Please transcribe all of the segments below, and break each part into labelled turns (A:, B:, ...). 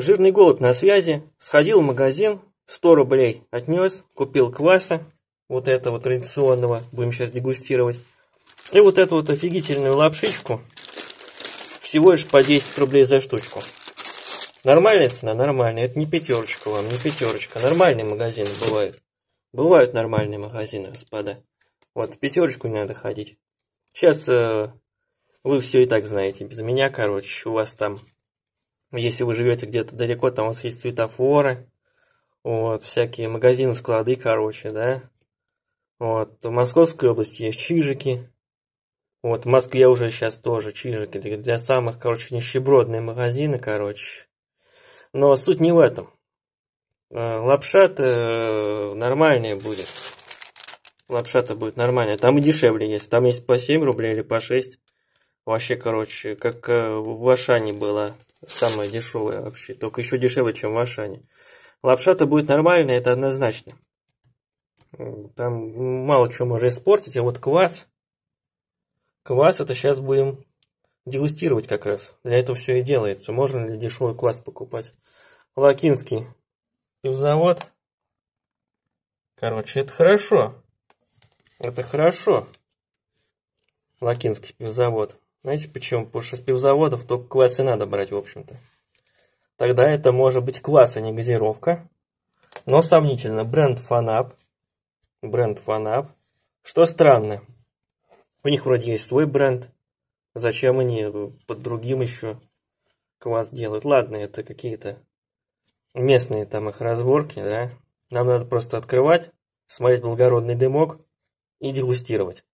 A: Жирный голод на связи, сходил в магазин, 100 рублей отнес, купил кваса, вот этого традиционного, будем сейчас дегустировать. И вот эту вот офигительную лапшичку, всего лишь по 10 рублей за штучку. Нормальная цена? Нормальная. Это не пятерочка вам, не пятерочка. Нормальные магазины бывают. Бывают нормальные магазины, господа. Вот, в пятерочку не надо ходить. Сейчас э, вы все и так знаете. Без меня, короче, у вас там если вы живете где-то далеко, там у вас есть светофоры, вот, всякие магазины, склады, короче, да. Вот, в Московской области есть чижики. Вот, в Москве уже сейчас тоже чижики для самых, короче, нищебродные магазины, короче. Но суть не в этом. Э, лапша-то э, нормальная будет. Лапша-то будет нормальная. Там и дешевле есть. Там есть по 7 рублей или по 6. Вообще, короче, как э, в Ашане было Самая дешевая вообще. Только еще дешевле, чем в Ашане. Лапша-то будет нормальная, это однозначно. Там мало чего можно испортить. А вот квас... Квас это сейчас будем дегустировать как раз. Для этого все и делается. Можно ли дешевый квас покупать? Лакинский пивзавод. Короче, это хорошо. Это хорошо. Лакинский пивзавод. Знаете почему? Потому что с пивзаводов только классы надо брать, в общем-то. Тогда это может быть квас, а не газировка. Но сомнительно, бренд Фанап. Бренд Фанап. Что странно. У них вроде есть свой бренд. Зачем они под другим еще квас делают? Ладно, это какие-то местные там их разборки, да. Нам надо просто открывать, смотреть благородный дымок и дегустировать.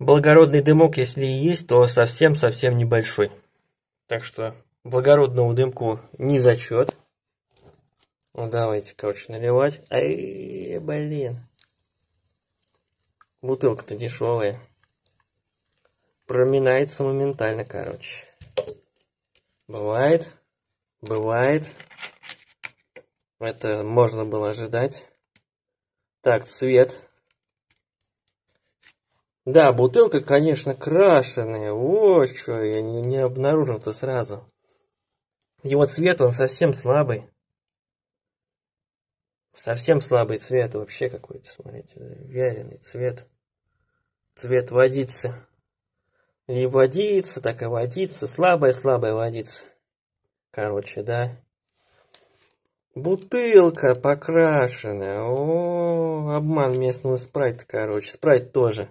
A: Благородный дымок, если и есть, то совсем-совсем небольшой. Так что благородному дымку не зачет. Ну, давайте, короче, наливать. Ай, блин. Бутылка-то дешевая. Проминается моментально, короче. Бывает. Бывает. Это можно было ожидать. Так, цвет. Да, бутылка, конечно, крашеная. Вот что я не, не обнаружил это сразу. Его цвет, он совсем слабый. Совсем слабый цвет вообще какой-то, смотрите. Вяленый цвет. Цвет водицы. И водица, так и водица. Слабая-слабая водица. Короче, да. Бутылка покрашенная. О, обман местного спрайта, короче. Спрайт тоже.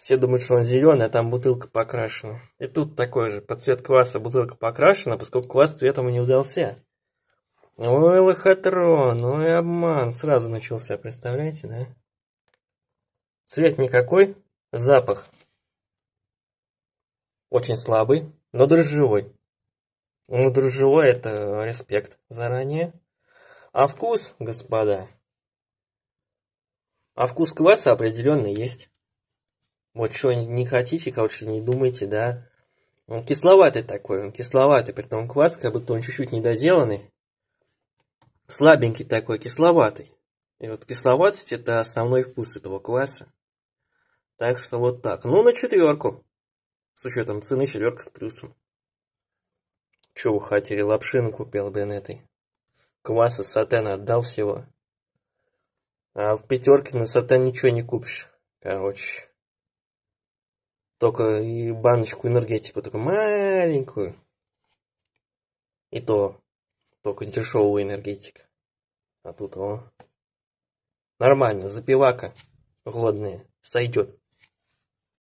A: Все думают, что он зеленый, а там бутылка покрашена. И тут такой же. Под цвет кваса бутылка покрашена, поскольку квас цветом и не удался. Ой, лохотрон, ой, обман. Сразу начался, представляете, да? Цвет никакой, запах. Очень слабый, но дрожжевой. Ну, дрожжевой это респект заранее. А вкус, господа. А вкус кваса определенно есть. Вот что не хотите, короче, не думайте, да. Он кисловатый такой, он кисловатый, при том квас, как будто он чуть-чуть недоделанный. Слабенький такой, кисловатый. И вот кисловатость это основной вкус этого кваса. Так что вот так. Ну, на четверку. С учетом цены четверка с плюсом. Чего вы хотели? Лапшину купил, блин, этой. Кваса, сатена отдал всего. А в пятерке на сатен ничего не купишь. Короче только и баночку энергетику, только маленькую. И то только дешевая энергетика. А тут, о, нормально, запивака годная, сойдет.